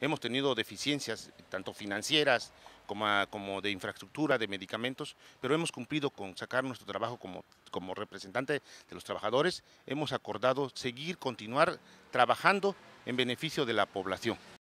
hemos tenido deficiencias tanto financieras como, de infraestructura, de medicamentos, pero hemos cumplido con sacar nuestro trabajo como, como representante de los trabajadores, hemos acordado seguir, continuar trabajando en beneficio de la población.